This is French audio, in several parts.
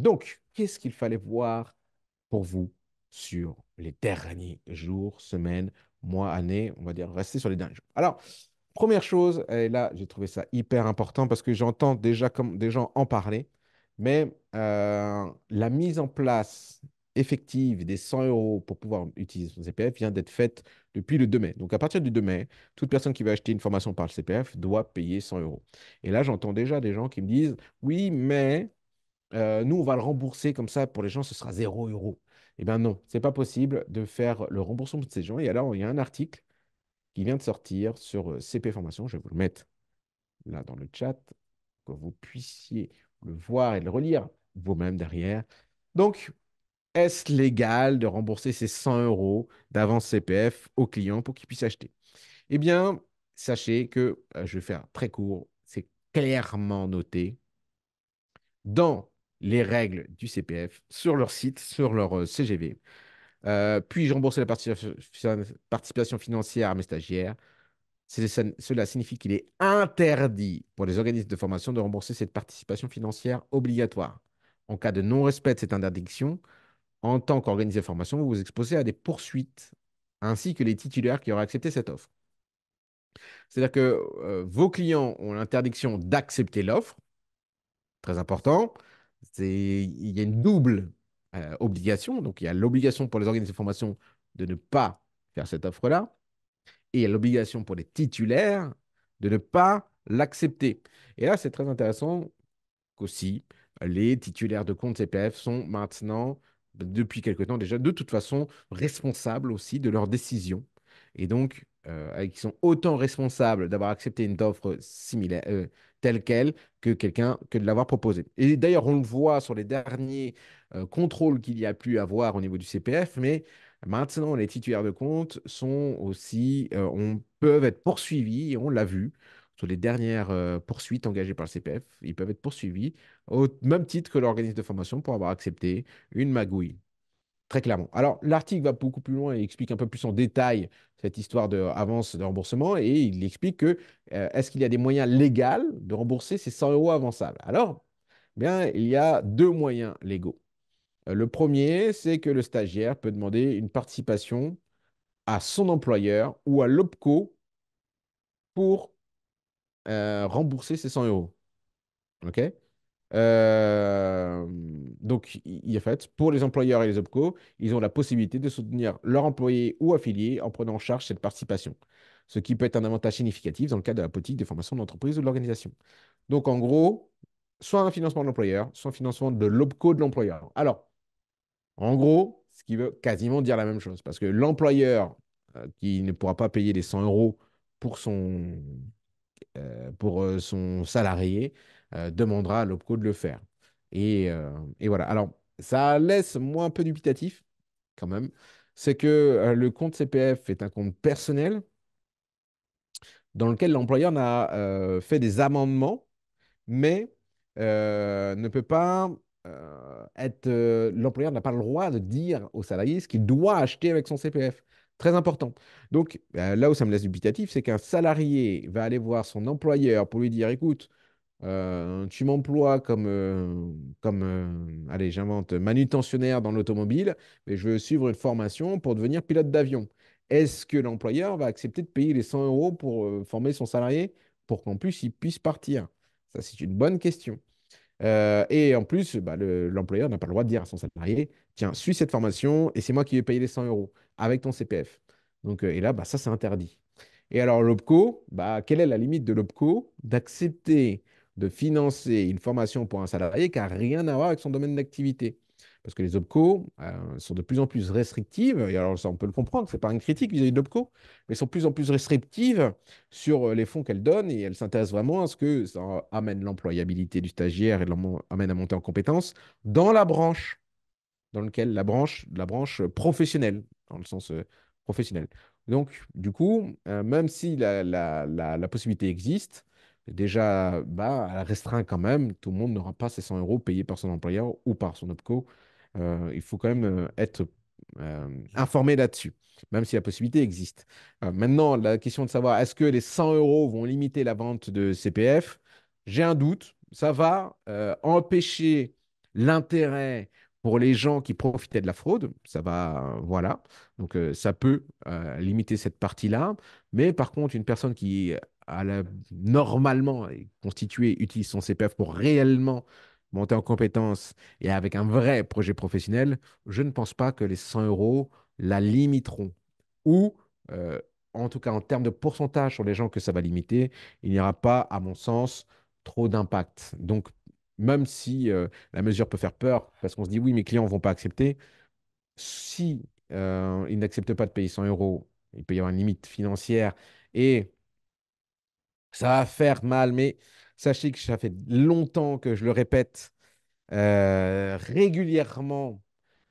Donc, qu'est-ce qu'il fallait voir pour vous sur les derniers jours, semaines, mois, années On va dire, rester sur les derniers jours. Alors, première chose, et là, j'ai trouvé ça hyper important parce que j'entends déjà des gens en parler, mais euh, la mise en place effective des 100 euros pour pouvoir utiliser son CPF vient d'être faite depuis le 2 mai. Donc, à partir du 2 mai, toute personne qui veut acheter une formation par le CPF doit payer 100 euros. Et là, j'entends déjà des gens qui me disent Oui, mais euh, nous, on va le rembourser comme ça, pour les gens, ce sera 0 euros. Eh bien non, c'est pas possible de faire le remboursement de ces gens. Et alors, il y a un article qui vient de sortir sur euh, CP Formation, je vais vous le mettre là dans le chat, que vous puissiez le voir et le relire vous-même derrière. Donc, est-ce légal de rembourser ces 100 euros d'avance CPF aux clients pour qu'ils puissent acheter Eh bien, sachez que, euh, je vais faire très court, c'est clairement noté dans les règles du CPF sur leur site, sur leur euh, CGV. Euh, puis-je rembourser la participation financière à mes stagiaires Cela signifie qu'il est interdit pour les organismes de formation de rembourser cette participation financière obligatoire. En cas de non-respect de cette interdiction, en tant qu'organisme de formation, vous vous exposez à des poursuites, ainsi que les titulaires qui auraient accepté cette offre. C'est-à-dire que euh, vos clients ont l'interdiction d'accepter l'offre, très important, il y a une double euh, obligation. Donc, il y a l'obligation pour les organismes de formation de ne pas faire cette offre-là. Et il y a l'obligation pour les titulaires de ne pas l'accepter. Et là, c'est très intéressant qu'aussi les titulaires de compte CPF sont maintenant, depuis quelque temps déjà, de toute façon, responsables aussi de leurs décisions. Et donc, euh, qui sont autant responsables d'avoir accepté une offre similaire, euh, tel quel que quelqu'un que de l'avoir proposé. Et d'ailleurs, on le voit sur les derniers euh, contrôles qu'il y a pu avoir au niveau du CPF, mais maintenant, les titulaires de compte sont aussi, euh, on peuvent être poursuivis, et on l'a vu sur les dernières euh, poursuites engagées par le CPF, ils peuvent être poursuivis au même titre que l'organisme de formation pour avoir accepté une magouille très clairement. Alors, l'article va beaucoup plus loin et explique un peu plus en détail cette histoire d'avance de, de remboursement et il explique que euh, est-ce qu'il y a des moyens légaux de rembourser ces 100 euros avançables Alors, bien, il y a deux moyens légaux. Euh, le premier, c'est que le stagiaire peut demander une participation à son employeur ou à l'OPCO pour euh, rembourser ses 100 euros. OK euh, donc, en fait, pour les employeurs et les OPCO, ils ont la possibilité de soutenir leur employé ou affilié en prenant en charge cette participation, ce qui peut être un avantage significatif dans le cadre de la politique de formation de l'entreprise ou de l'organisation. Donc, en gros, soit un financement de l'employeur, soit un financement de l'OPCO de l'employeur. Alors, en gros, ce qui veut quasiment dire la même chose, parce que l'employeur euh, qui ne pourra pas payer les 100 euros pour son pour euh, son salarié euh, demandera à l'OPCO de le faire. Euh, et, voilà. Alors, ça laisse moi un peu dubitatif, quand même. C'est que le compte CPF est un compte personnel dans lequel l'employeur a fait des amendements, mais ne peut pas être l'employeur n'a pas le droit de dire au salarié ce qu'il doit acheter avec son CPF. Très important. Donc, bah, là où ça me laisse dubitatif, c'est qu'un salarié va aller voir son employeur pour lui dire, écoute, euh, tu m'emploies comme, euh, comme euh, allez, j'invente, manutentionnaire dans l'automobile, mais je veux suivre une formation pour devenir pilote d'avion. Est-ce que l'employeur va accepter de payer les 100 euros pour former son salarié pour qu'en plus il puisse partir Ça, c'est une bonne question. et en plus, bah, l'employeur n'a pas le droit de dire à son salarié tiens, suis cette formation et c'est moi qui vais payer les 100 euros avec ton CPF. Donc, euh, et là, bah, ça, c'est interdit. Et alors, l'OPCO, bah, quelle est la limite de l'OPCO d'accepter de financer une formation pour un salarié qui n'a rien à voir avec son domaine d'activité Parce que les OPCO euh, sont de plus en plus restrictives, et alors ça, on peut le comprendre, ce n'est pas une critique vis-à-vis de l'OPCO, mais sont de plus en plus restrictives sur euh, les fonds qu'elles donnent et elles s'intéressent vraiment à ce que ça amène l'employabilité du stagiaire et amène à monter en compétences dans la branche dans lequel la branche, la branche professionnelle, dans le sens euh, professionnel. Donc, du coup, euh, même si la, la, la, possibilité existe, déjà, bah, elle restreint quand même. Tout le monde n'aura pas ces 100 euros payés par son employeur ou par son OPCO. Euh, il faut quand même être informé là-dessus, même si la possibilité existe. maintenant, la question de savoir est-ce que les 100 euros vont limiter la vente de CPF, j'ai un doute. Ça va empêcher l'intérêt pour les gens qui profitaient de la fraude, ça va, voilà. Donc, euh, ça peut euh, limiter cette partie-là. Mais par contre, une personne qui, euh, normalement est constituée, utilise son CPF pour réellement monter en compétence et avec un vrai projet professionnel, je ne pense pas que les 100 euros la limiteront. Ou, en tout cas, en termes de pourcentage sur les gens que ça va limiter, il n'y aura pas, à mon sens, trop d'impact. Donc, même si la mesure peut faire peur, parce qu'on se dit oui, mes clients ne vont pas accepter, si ils n'acceptent pas de payer 100 euros, il peut y avoir une limite financière et ça va faire mal, mais sachez que ça fait longtemps que je le répète régulièrement,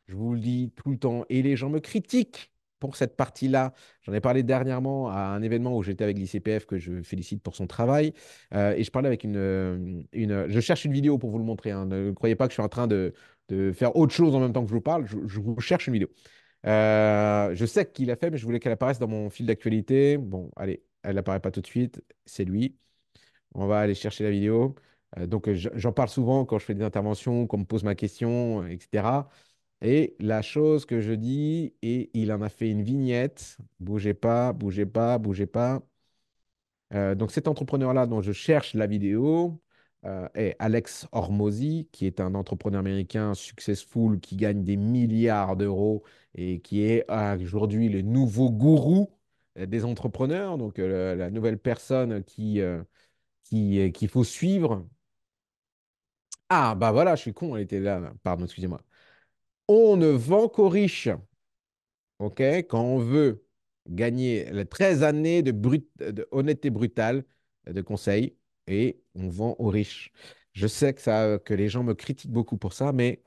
je vous le dis tout le temps, et les gens me critiquent pour cette partie-là, j'en ai parlé dernièrement à un événement où j'étais avec l'ICPF que je félicite pour son travail. Euh, et je parlais avec une, euh, une, Je cherche une vidéo pour vous le montrer. Hein. Ne croyez pas que je suis en train de, faire autre chose en même temps que je vous parle. Je, vous cherche une vidéo. Euh, je sais qu'il a fait, mais je voulais qu'elle apparaisse dans mon fil d'actualité. Bon, allez, elle n'apparaît pas tout de suite. C'est lui. On va aller chercher la vidéo. donc, j'en parle souvent quand je fais des interventions, on me pose ma question, etc. Et la chose que je dis, et il en a fait une vignette, bougez pas, bougez pas, bougez pas. Euh, donc cet entrepreneur-là dont je cherche la vidéo euh, est Alex Hormozy, qui est un entrepreneur américain successful qui gagne des milliards d'euros et qui est euh, aujourd'hui le nouveau gourou des entrepreneurs, donc la nouvelle personne qui, qu'il faut suivre. Ah bah voilà, je suis con, elle était là, pardon, excusez-moi. On ne vend qu'aux riches. OK Quand on veut gagner les 13 années de, honnêteté brutale euh, de conseil et on vend aux riches. Je sais que, ça, que les gens me critiquent beaucoup pour ça, mais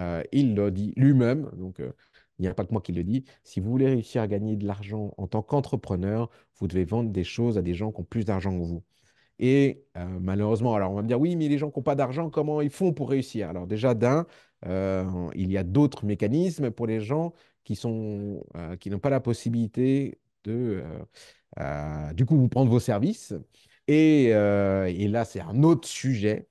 euh, il le dit lui-même. Donc, euh, il n'y a pas que moi qui le dis. Si vous voulez réussir à gagner de l'argent en tant qu'entrepreneur, vous devez vendre des choses à des gens qui ont plus d'argent que vous. Et malheureusement, alors on va me dire, oui, mais les gens qui n'ont pas d'argent, comment ils font pour réussir Alors déjà, d'un, euh, il y a d'autres mécanismes pour les gens qui sont euh, qui n'ont pas la possibilité de euh, du coup vous prendre vos services. Et, et là, c'est un autre sujet.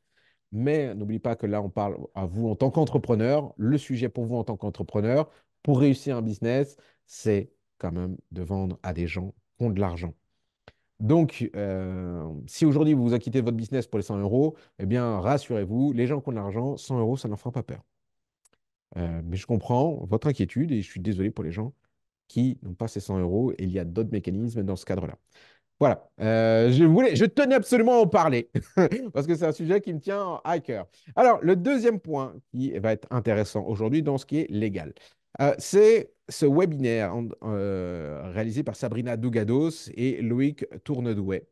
Mais n'oublie pas que là, on parle à vous en tant qu'entrepreneur. Le sujet pour vous en tant qu'entrepreneur, pour réussir un business, c'est quand même de vendre à des gens qui ont de l'argent. Donc, si aujourd'hui vous vous acquittez de votre business pour les 100 euros, eh bien, rassurez-vous, les gens qui ont de l'argent, 100 euros, ça n'en fera pas peur. Euh, mais je comprends votre inquiétude et je suis désolé pour les gens qui n'ont pas ces 100 euros et il y a d'autres mécanismes dans ce cadre-là. Voilà, euh, je, voulais, je tenais absolument à en parler parce que c'est un sujet qui me tient à cœur. Alors, le deuxième point qui va être intéressant aujourd'hui dans ce qui est légal, euh, c'est ce webinaire réalisé par Sabrina Dugados et Loïc Tournedouet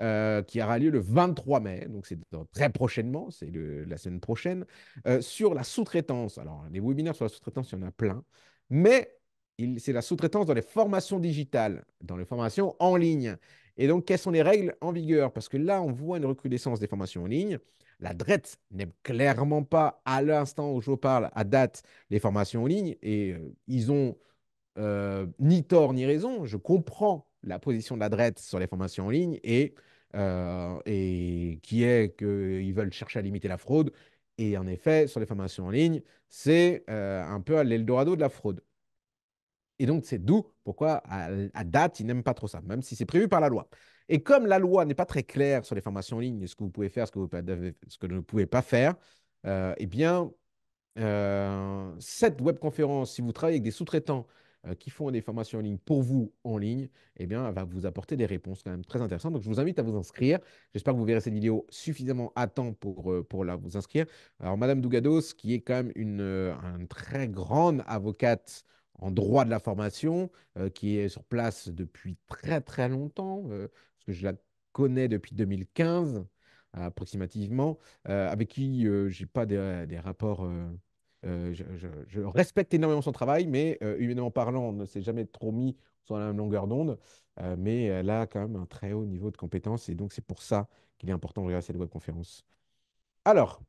euh, qui aura lieu le 23 mai, donc c'est très prochainement, c'est la semaine prochaine, euh, sur la sous-traitance. Alors, les webinaires sur la sous-traitance, il y en a plein, mais c'est la sous-traitance dans les formations digitales, dans les formations en ligne. Et donc, quelles sont les règles en vigueur Parce que là, on voit une recrudescence des formations en ligne. La DRET n'aime clairement pas, à l'instant où je parle, à date, les formations en ligne. Et euh, ils ont ni tort ni raison. Je comprends la position de la droite sur les formations en ligne et, euh, et qui est qu'ils veulent chercher à limiter la fraude. Et en effet, sur les formations en ligne, c'est euh, un peu l'Eldorado de la fraude. Et donc, c'est d'où pourquoi, à, date, ils n'aiment pas trop ça, même si c'est prévu par la loi. Et comme la loi n'est pas très claire sur les formations en ligne, ce que vous pouvez faire, ce que vous, ce que ne pouvez pas faire, euh, eh bien, euh, cette webconférence, si vous travaillez avec des sous-traitants euh, qui font des formations en ligne pour vous en ligne, eh bien, va vous apporter des réponses quand même très intéressantes. Donc, je vous invite à vous inscrire. J'espère que vous verrez cette vidéo suffisamment à temps pour, euh, pour la, vous inscrire. Alors, Madame Dougados, qui est quand même une, euh, très grande avocate en droit de la formation, qui est sur place depuis très très longtemps, parce que je la connais depuis 2015 approximativement, avec qui j'ai je n'ai pas des, des rapports euh, je, respecte énormément son travail, mais euh, humainement parlant, on ne s'est jamais trop mis sur la même longueur d'onde. Euh, mais elle a quand même un très haut niveau de compétence. Et donc, c'est pour ça qu'il est important de regarder cette webconférence. Alors,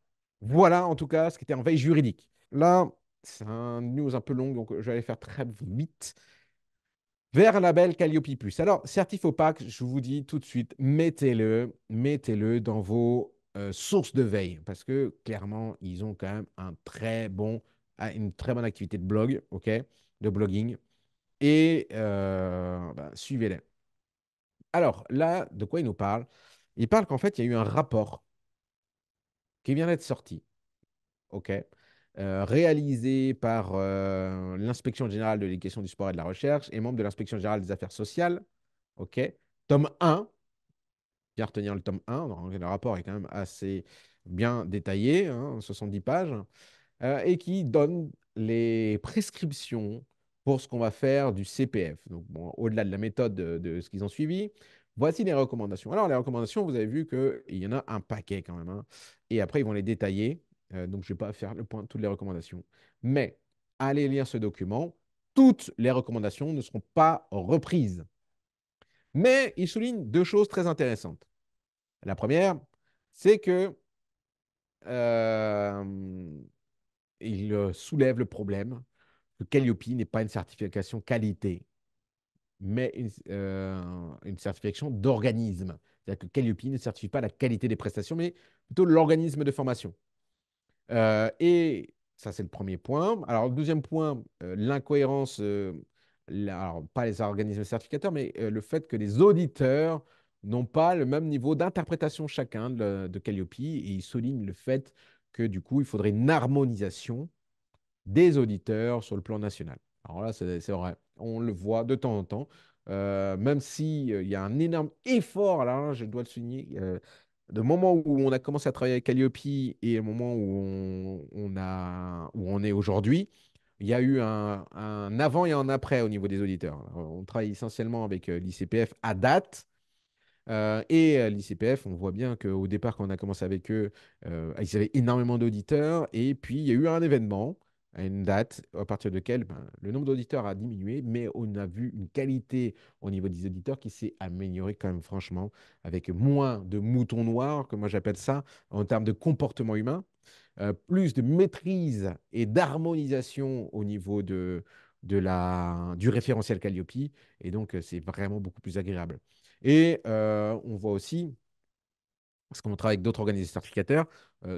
voilà en tout cas ce qui était en veille juridique. Là, c'est un news un peu long, donc je vais aller faire très vite. Vers la belle Calliope+. Alors, certif opaque, je vous dis tout de suite, mettez-le, mettez-le dans vos euh, source de veille parce que clairement, ils ont quand même un très bon, ah, une très bonne activité de blog, ok, de blogging. Et euh, bah, suivez-les. Alors là, de quoi il nous parle Il parle qu'en fait, il y a eu un rapport qui vient d'être sorti, ok, euh, réalisé par l'inspection générale de l'éducation du sport et de la recherche et membre de l'inspection générale des affaires sociales, ok, tome 1, bien retenir le tome 1. le rapport est quand même assez bien détaillé, 70 hein, pages, euh, et qui donne les prescriptions pour ce qu'on va faire du CPF. Donc, au-delà de la méthode de, ce qu'ils ont suivi, voici les recommandations. Alors, les recommandations, vous avez vu qu'il y en a un paquet quand même. Hein, et après, ils vont les détailler. Euh, donc, je ne vais pas faire le point de toutes les recommandations. Mais allez lire ce document. Toutes les recommandations ne seront pas reprises. Mais il souligne deux choses très intéressantes. La première, c'est que euh, il euh, soulève le problème que Calliope n'est pas une certification qualité, mais euh, une, certification d'organisme. C'est-à-dire que Calliope ne certifie pas la qualité des prestations, mais plutôt l'organisme de formation. et ça, c'est le premier point. Alors, le deuxième point, l'incohérence alors pas les organismes certificateurs, mais euh, le fait que les auditeurs n'ont pas le même niveau d'interprétation chacun de, de, Calliope, et il souligne le fait que du coup, il faudrait une harmonisation des auditeurs sur le plan national. Alors là, c'est vrai, on le voit de temps en temps, euh, même s'il euh, y a un énorme effort, là, je dois le souligner, de moment où on a commencé à travailler avec Calliope et le moment où on a, où on est aujourd'hui, il y a eu un, avant et un après au niveau des auditeurs. On travaille essentiellement avec euh, l'ICPF à date. Euh, et euh, l'ICPF, on voit bien qu'au départ, quand on a commencé avec eux, ils avaient énormément d'auditeurs. Et puis, il y a eu un événement à une date à partir de laquelle ben, le nombre d'auditeurs a diminué, mais on a vu une qualité au niveau des auditeurs qui s'est améliorée quand même franchement, avec moins de moutons noirs, comme moi j'appelle ça, en termes de comportement humain. Euh, plus de maîtrise et d'harmonisation au niveau de, de la, du référentiel Calliope. Et donc, euh, c'est vraiment beaucoup plus agréable. Et euh, on voit aussi, parce qu'on travaille avec d'autres organismes certificateurs,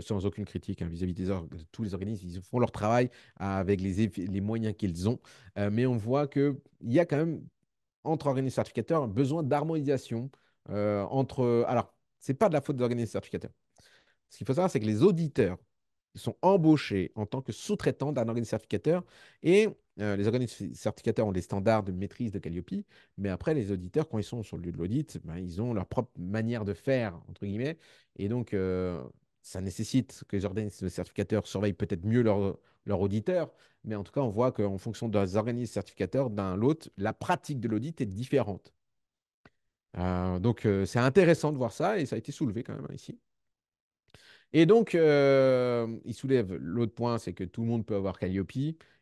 sans aucune critique hein, vis-à-vis de tous les organismes, ils font leur travail avec les, les moyens qu'ils ont. mais on voit qu'il y a quand même, entre organismes certificateurs, besoin d'harmonisation. entre, alors, ce n'est pas de la faute des organismes certificateurs. Ce qu'il faut savoir, c'est que les auditeurs sont embauchés en tant que sous-traitants d'un organisme certificateur et euh, les organismes certificateurs ont des standards de maîtrise de Calliope, mais après, les auditeurs, quand ils sont sur le lieu de l'audit, ben, ils ont leur propre manière de faire, entre guillemets. Et donc, euh, ça nécessite que les organismes certificateurs surveillent peut-être mieux leurs leur auditeurs, mais en tout cas, on voit qu'en fonction des organismes certificateurs, d'un l'autre, la pratique de l'audit est différente. Euh, donc, c'est intéressant de voir ça et ça a été soulevé quand même hein, ici. Et donc, euh, il soulève l'autre point, c'est que tout le monde peut avoir Calliope.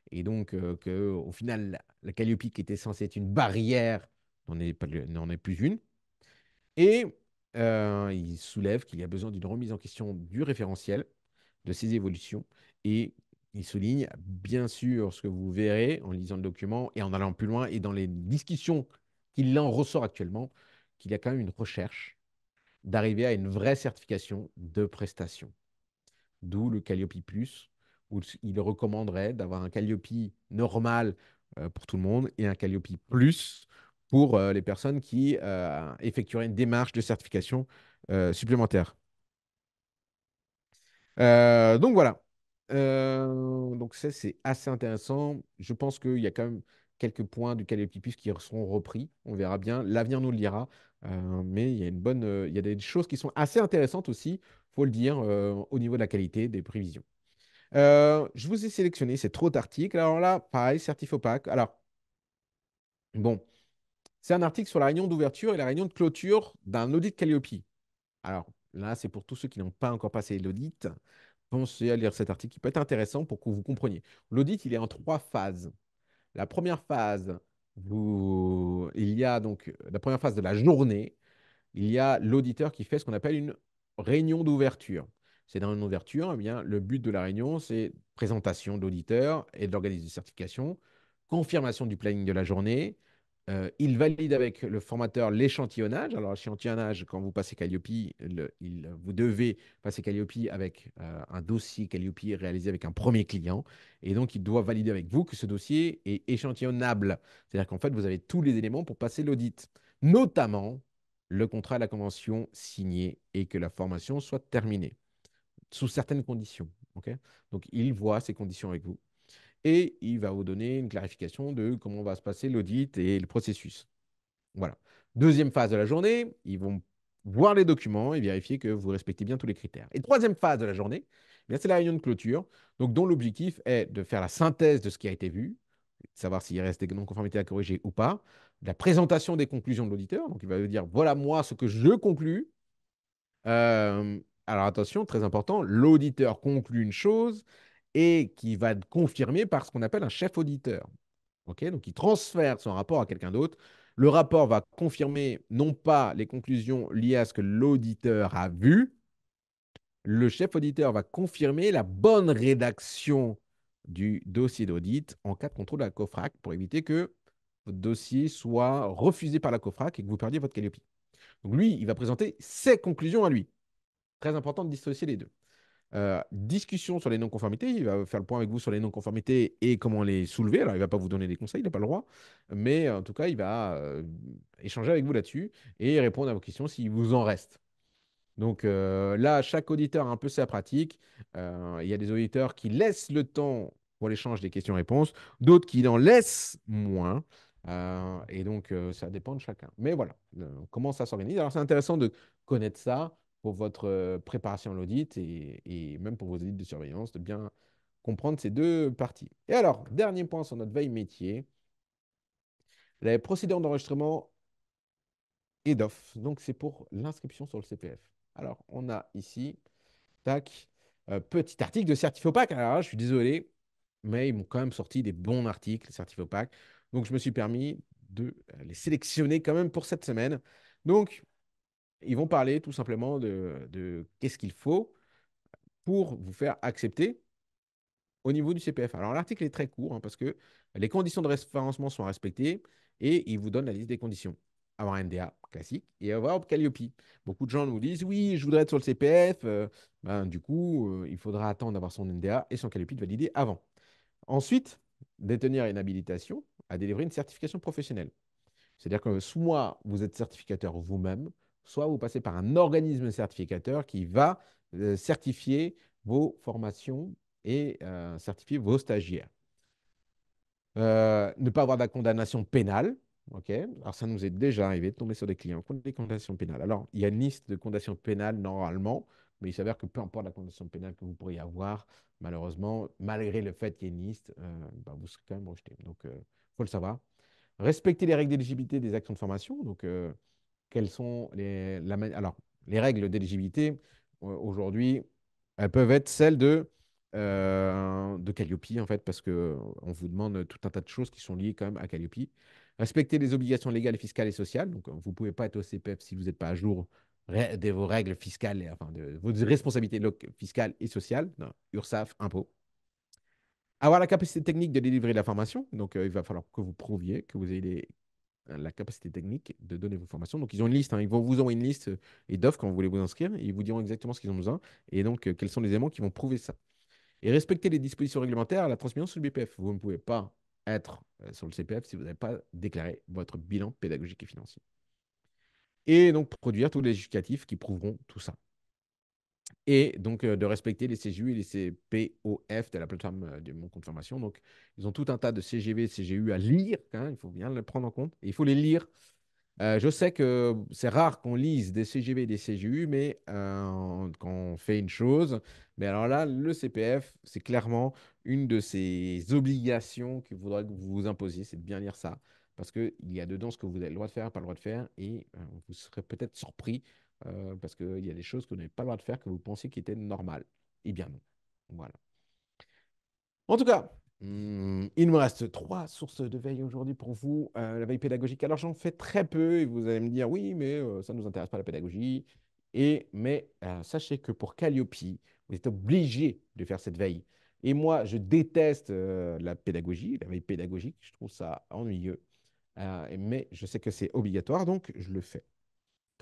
Et donc, euh, qu'au final, la Calliope qui était censée être une barrière n'en est, plus une. Et euh, il soulève qu'il y a besoin d'une remise en question du référentiel, de ses évolutions. Et il souligne, bien sûr, ce que vous verrez en lisant le document et en allant plus loin et dans les discussions qu'il en ressort actuellement, qu'il y a quand même une recherche d'arriver à une vraie certification de prestation. D'où le Calliope Plus, où il recommanderait d'avoir un Calliope normal euh, pour tout le monde et un Calliope Plus pour euh, les personnes qui euh, effectueraient une démarche de certification supplémentaire. donc voilà. donc ça, c'est assez intéressant. Je pense qu'il y a quand même quelques points du Calliope Plus qui seront repris. On verra bien. L'avenir nous le dira. Euh, mais il y a une bonne, euh, il y a des choses qui sont assez intéressantes aussi, faut le dire, euh, au niveau de la qualité des prévisions. je vous ai sélectionné ces trop d'articles. Alors là, pareil, certif Alors, bon, c'est un article sur la réunion d'ouverture et la réunion de clôture d'un audit Calliope. Alors là, c'est pour tous ceux qui n'ont pas encore passé l'audit. Pensez à lire cet article qui peut être intéressant pour que vous compreniez. L'audit, il est en trois phases. La première phase, il y a donc euh, la première phase de la journée, il y a l'auditeur qui fait ce qu'on appelle une réunion d'ouverture. C'est dans une ouverture, eh bien, le but de la réunion, c'est présentation de l'auditeur et de l'organisme de certification, confirmation du planning de la journée, euh, il valide avec le formateur l'échantillonnage. Alors, l'échantillonnage, quand vous passez Calliope, il, vous devez passer Calliope avec euh, un dossier Calliope réalisé avec un premier client. Et donc, il doit valider avec vous que ce dossier est échantillonnable. C'est-à-dire qu'en fait, vous avez tous les éléments pour passer l'audit, notamment le contrat de la convention signé et que la formation soit terminée, sous certaines conditions. donc, il voit ces conditions avec vous et il va vous donner une clarification de comment va se passer l'audit et le processus. Voilà. Deuxième phase de la journée, ils vont voir les documents et vérifier que vous respectez bien tous les critères. Et troisième phase de la journée, eh bien c'est la réunion de clôture, donc dont l'objectif est de faire la synthèse de ce qui a été vu, savoir s'il reste des non-conformités à corriger ou pas, la présentation des conclusions de l'auditeur. Donc, il va vous dire voilà, moi, ce que je conclus. Euh, alors, attention, très important, l'auditeur conclut une chose, et qui va être confirmé par ce qu'on appelle un chef auditeur. ok Donc, il transfère son rapport à quelqu'un d'autre. Le rapport va confirmer non pas les conclusions liées à ce que l'auditeur a vu, le chef auditeur va confirmer la bonne rédaction du dossier d'audit en cas de contrôle de la COFRAC pour éviter que votre dossier soit refusé par la COFRAC et que vous perdiez votre Calliope. Donc lui, il va présenter ses conclusions à lui. Très important de dissocier les deux. Euh, discussion sur les non-conformités. Il va faire le point avec vous sur les non-conformités et comment les soulever. Alors, il ne va pas vous donner des conseils, il n'a pas le droit. Mais en tout cas, il va euh, échanger avec vous là-dessus et répondre à vos questions s'il vous en reste. Donc euh, là, chaque auditeur a un peu sa pratique. Il y a des auditeurs qui laissent le temps pour l'échange des questions-réponses, d'autres qui en laissent moins. et donc, ça dépend de chacun. Mais voilà, comment ça s'organise. Alors, c'est intéressant de connaître ça, pour votre préparation à l'audit et, même pour vos audits de surveillance, de bien comprendre ces deux parties. Et alors, dernier point sur notre veille métier, les procédures d'enregistrement et d'off. Donc, c'est pour l'inscription sur le CPF. Alors, on a ici, tac, petit article de Certifopac. Alors, je suis désolé, mais ils m'ont quand même sorti des bons articles Certifopac. Donc, je me suis permis de euh, les sélectionner quand même pour cette semaine. Donc, ils vont parler tout simplement de, qu'est-ce qu'il faut pour vous faire accepter au niveau du CPF. Alors l'article est très court hein, parce que les conditions de référencement sont respectées et il vous donne la liste des conditions. Avoir un NDA classique et avoir Calliope. Beaucoup de gens nous disent oui, je voudrais être sur le CPF. Euh, ben, du coup, euh, il faudra attendre d'avoir son NDA et son Calliope validé avant. Ensuite, détenir une habilitation à délivrer une certification professionnelle. C'est-à-dire que soit vous êtes certificateur vous-même, soit vous passez par un organisme certificateur qui va euh, certifier vos formations et euh, certifier vos stagiaires. Euh, ne pas avoir de condamnation pénale. ok Alors, ça nous est déjà arrivé de tomber sur des clients contre des condamnations pénales. Alors, il y a une liste de condamnations pénales normalement, mais il s'avère que peu importe la condamnation pénale que vous pourriez avoir, malheureusement, malgré le fait qu'il y ait une liste, bah, vous serez quand même rejeté. Donc, il faut le savoir respecter les règles d'éligibilité des actions de formation. Donc, quelles sont les, règles d'éligibilité euh, aujourd'hui, elles peuvent être celles de, euh, Calliope, en fait, parce qu'on euh, vous demande tout un tas de choses qui sont liées quand même à Calliope. Respecter les obligations légales, fiscales et sociales. Donc, vous ne pouvez pas être au CPF si vous n'êtes pas à jour de vos règles fiscales, enfin, de vos responsabilités fiscales et sociales, URSAF, impôts. Avoir la capacité technique de délivrer l'information. Donc, il va falloir que vous prouviez que vous ayez les euh, la capacité technique de donner vos formations. Donc, ils ont une liste, hein. ils vont vous envoyer une liste euh, et d'offres quand vous voulez vous inscrire. Ils vous diront exactement ce qu'ils ont besoin et donc euh, quels sont les éléments qui vont prouver ça. Et respecter les dispositions réglementaires à la transmission sur le BPF. Vous ne pouvez pas être sur le CPF si vous n'avez pas déclaré votre bilan pédagogique et financier. Et donc, produire tous les justificatifs qui prouveront tout ça et donc de respecter les CGU et les CPOF de la plateforme de mon compte formation. Donc, ils ont tout un tas de CGV, CGU à lire, hein, il faut bien le prendre en compte, il faut les lire. je sais que c'est rare qu'on lise des CGV et des CGU, mais quand on fait une chose, mais alors là, le CPF, c'est clairement une de ces obligations qu'il faudrait que vous vous imposiez, c'est de bien lire ça, parce qu'il y a dedans ce que vous avez le droit de faire, pas le droit de faire, et vous serez peut-être surpris euh, parce qu'il y a des choses que vous n'avez pas le droit de faire que vous pensiez qui étaient normales. Eh bien non. Voilà. En tout cas, hmm, il me reste trois sources de veille aujourd'hui pour vous. Euh, la veille pédagogique, alors j'en fais très peu et vous allez me dire oui, mais euh, ça ne nous intéresse pas la pédagogie. Et, mais sachez que pour Calliope, vous êtes obligé de faire cette veille. Et moi, je déteste la pédagogie, la veille pédagogique, je trouve ça ennuyeux. mais je sais que c'est obligatoire, donc je le fais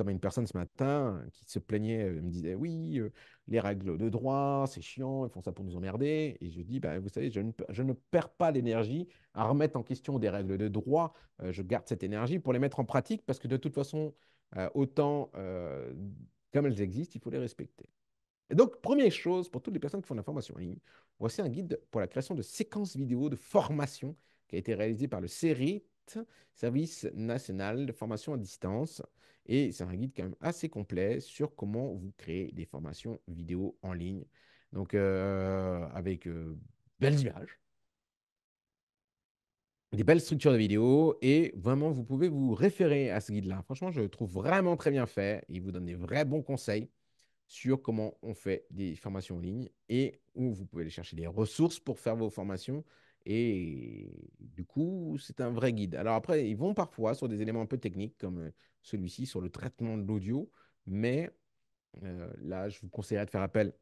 une personne ce matin qui se plaignait, me disait Oui, les règles de droit, c'est chiant, ils font ça pour nous emmerder. Et je dis bah, Vous savez, je ne, je ne perds pas l'énergie à remettre en question des règles de droit. je garde cette énergie pour les mettre en pratique parce que de toute façon, autant comme elles existent, il faut les respecter. Et donc, première chose pour toutes les personnes qui font de la formation en ligne, voici un guide pour la création de séquences vidéo de formation qui a été réalisé par le série Service national de formation à distance. Et c'est un guide quand même assez complet sur comment vous créez des formations vidéo en ligne. Donc, euh, avec euh, belles images, des belles structures de vidéos et vraiment, vous pouvez vous référer à ce guide-là. Franchement, je le trouve vraiment très bien fait. Il vous donne des vrais bons conseils sur comment on fait des formations en ligne et où vous pouvez aller chercher des ressources pour faire vos formations et du coup, c'est un vrai guide. Alors après, ils vont parfois sur des éléments un peu techniques comme celui-ci, sur le traitement de l'audio, mais là, je vous conseillerais de faire appel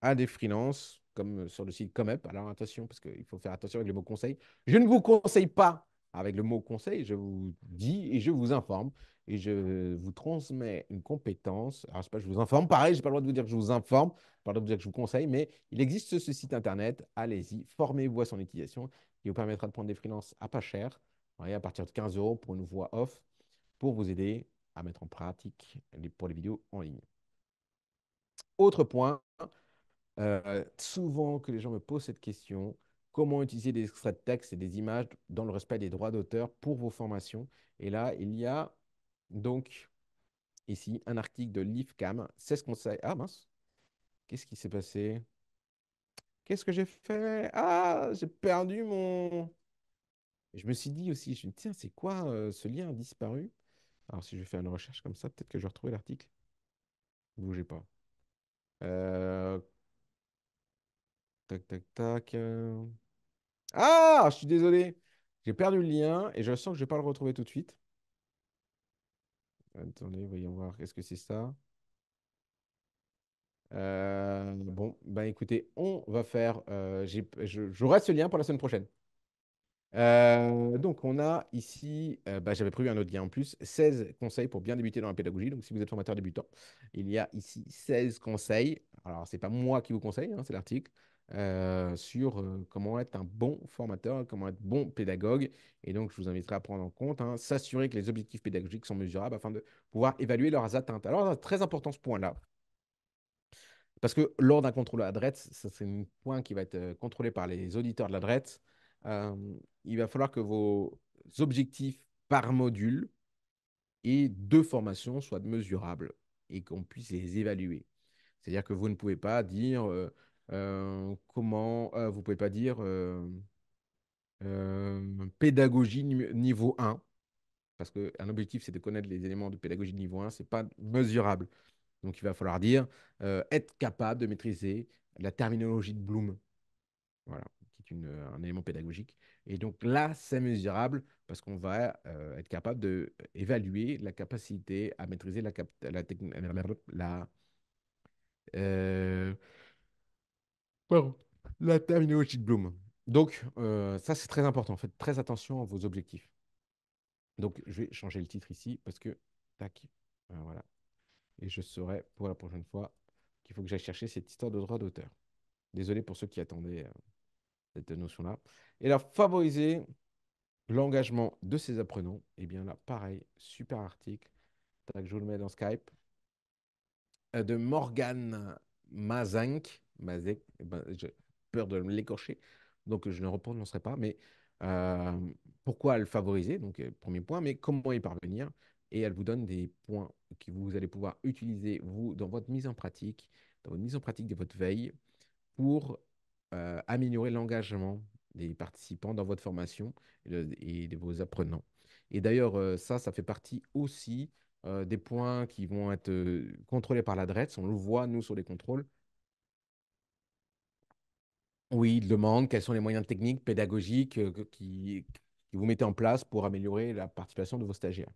à des freelances, comme sur le site ComeUp. Alors attention, parce qu'il faut faire attention avec les mots conseils. Je ne vous conseille pas avec le mot conseil, je vous dis et je vous informe et je vous transmets une compétence. Alors, je sais pas, je vous informe. Pareil, je n'ai pas le droit de vous dire que je vous informe, pas le droit de vous dire que je vous conseille, mais il existe ce, site internet. Allez-y, formez-vous à son utilisation. Il vous permettra de prendre des freelances à pas cher, à partir de 15 euros pour une voix off, pour vous aider à mettre en pratique les, pour les vidéos en ligne. Autre point, euh, souvent que les gens me posent cette question, comment utiliser des extraits de texte et des images dans le respect des droits d'auteur pour vos formations. Et là, il y a donc ici un article de LivCam. C'est ce qu'on sait. Ah mince, qu'est-ce qui s'est passé Qu'est-ce que j'ai fait Ah, j'ai perdu mon. je me suis dit aussi, je tiens, c'est quoi euh, ce lien a disparu Alors si je fais une recherche comme ça, peut-être que je vais retrouver l'article. Ne bougez pas. Euh, tac, tac, tac. Euh. Ah, je suis désolé. J'ai perdu le lien et je sens que je ne vais pas le retrouver tout de suite. Attendez, voyons voir. Qu'est-ce que c'est ça? Euh, bon, ben écoutez, on va faire. Euh, je- J'aurai ce lien pour la semaine prochaine. Euh, donc, on a ici, ben, j'avais prévu un autre lien en plus, 16 conseils pour bien débuter dans la pédagogie. Donc, si vous êtes formateur débutant, il y a ici 16 conseils. Alors, c'est pas moi qui vous conseille, hein, c'est l'article. Euh, sur euh, comment être un bon formateur, comment être bon pédagogue. Et donc, je vous inviterai à prendre en compte, hein, s'assurer que les objectifs pédagogiques sont mesurables afin de pouvoir évaluer leurs atteintes. Alors, très important ce point-là. Parce que lors d'un contrôle à ça c'est un point qui va être euh, contrôlé par les auditeurs de l'adresse, euh, il va falloir que vos objectifs par module et de formation soient mesurables et qu'on puisse les évaluer. C'est-à-dire que vous ne pouvez pas dire euh, comment euh, vous pouvez pas dire euh, pédagogie niveau 1 parce qu'un objectif, c'est de connaître les éléments de pédagogie niveau 1, ce n'est pas mesurable. Donc, il va falloir dire être capable de maîtriser la terminologie de Bloom, voilà, qui est une, un élément pédagogique. Et donc là, c'est mesurable parce qu'on va être capable d'évaluer la capacité à maîtriser la, la, la, la terminologie de Bloom. Donc, euh, ça, c'est très important. Faites très attention à vos objectifs. Donc, je vais changer le titre ici parce que, tac, euh, voilà. Et je saurai pour la prochaine fois qu'il faut que j'aille chercher cette histoire de droit d'auteur. Désolé pour ceux qui attendaient euh, cette notion-là. Et alors, favoriser l'engagement de ses apprenants. Et eh bien là, pareil, super article. Tac, je vous le mets dans Skype. de Morgan Mazank Mazek, eh ben, j'ai peur de l'écorcher, donc je ne reprononcerai pas. Mais euh, pourquoi le favoriser Donc, euh, premier point, mais comment y parvenir Et elle vous donne des points que vous allez pouvoir utiliser, vous, dans votre mise en pratique, dans votre mise en pratique de votre veille, pour euh, améliorer l'engagement des participants dans votre formation et de, vos apprenants. Et d'ailleurs, ça, ça fait partie aussi des points qui vont être contrôlés par l'adresse. On le voit, nous, sur les contrôles. Oui, il demande quels sont les moyens techniques, pédagogiques euh, qui, vous mettez en place pour améliorer la participation de vos stagiaires.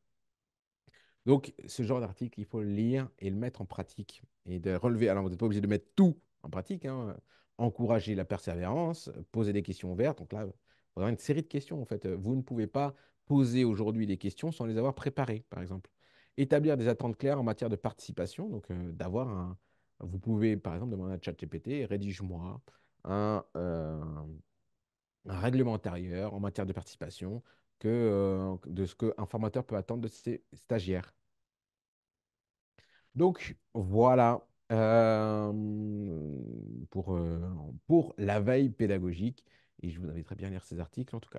Donc, ce genre d'article, il faut le lire et le mettre en pratique et de relever. Alors, vous n'êtes pas obligé de mettre tout en pratique. Hein. Encourager la persévérance, poser des questions ouvertes. Donc là, il faudra une série de questions, en fait. Vous ne pouvez pas poser aujourd'hui des questions sans les avoir préparées, par exemple. Établir des attentes claires en matière de participation. Donc, euh, d'avoir un... Vous pouvez, par exemple, demander à ChatGPT, rédige-moi euh, un, règlement intérieur en matière de participation que, euh, de ce qu'un formateur peut attendre de ses stagiaires. Donc voilà euh, pour, pour la veille pédagogique. Et je vous très bien à lire ces articles en tout cas.